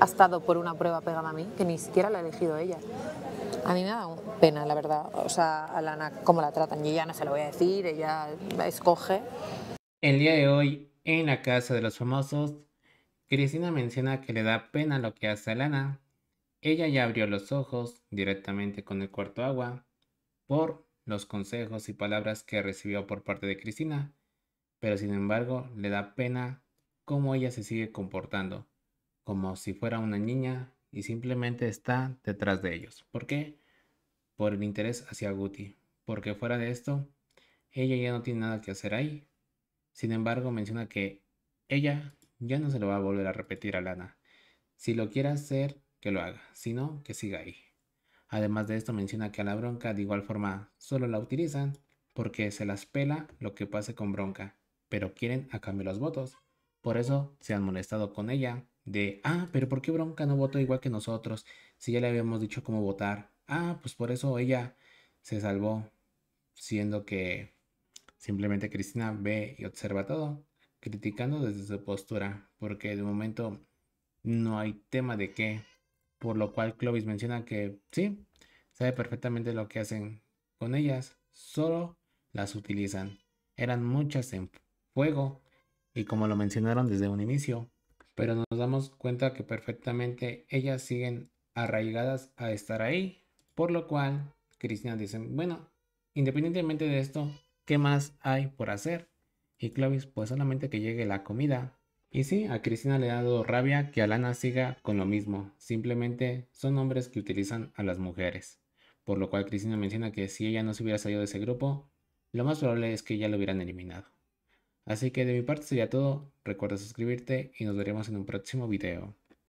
ha estado por una prueba pegada a mí, que ni siquiera la ha elegido ella. A mí me da pena, la verdad. O sea, a Lana, cómo la tratan. Y ya no se lo voy a decir, ella escoge. El día de hoy, en la casa de los famosos, Cristina menciona que le da pena lo que hace a Lana. Ella ya abrió los ojos directamente con el cuarto agua por los consejos y palabras que recibió por parte de Cristina, pero sin embargo le da pena cómo ella se sigue comportando como si fuera una niña y simplemente está detrás de ellos. ¿Por qué? Por el interés hacia Guti. Porque fuera de esto, ella ya no tiene nada que hacer ahí. Sin embargo, menciona que ella ya no se lo va a volver a repetir a Lana. Si lo quiere hacer, que lo haga. Si no, que siga ahí. Además de esto, menciona que a la bronca de igual forma solo la utilizan porque se las pela lo que pase con bronca, pero quieren a cambio los votos. Por eso se han molestado con ella de, ah, pero ¿por qué Bronca no votó igual que nosotros? Si ya le habíamos dicho cómo votar. Ah, pues por eso ella se salvó, siendo que simplemente Cristina ve y observa todo, criticando desde su postura, porque de momento no hay tema de qué, por lo cual Clovis menciona que sí, sabe perfectamente lo que hacen con ellas, solo las utilizan. Eran muchas en fuego y como lo mencionaron desde un inicio, pero nos damos cuenta que perfectamente ellas siguen arraigadas a estar ahí, por lo cual Cristina dice, bueno, independientemente de esto, ¿qué más hay por hacer? Y Clovis, pues solamente que llegue la comida. Y sí, a Cristina le ha dado rabia que Alana siga con lo mismo, simplemente son hombres que utilizan a las mujeres. Por lo cual Cristina menciona que si ella no se hubiera salido de ese grupo, lo más probable es que ya lo hubieran eliminado. Así que de mi parte sería todo, recuerda suscribirte y nos veremos en un próximo video.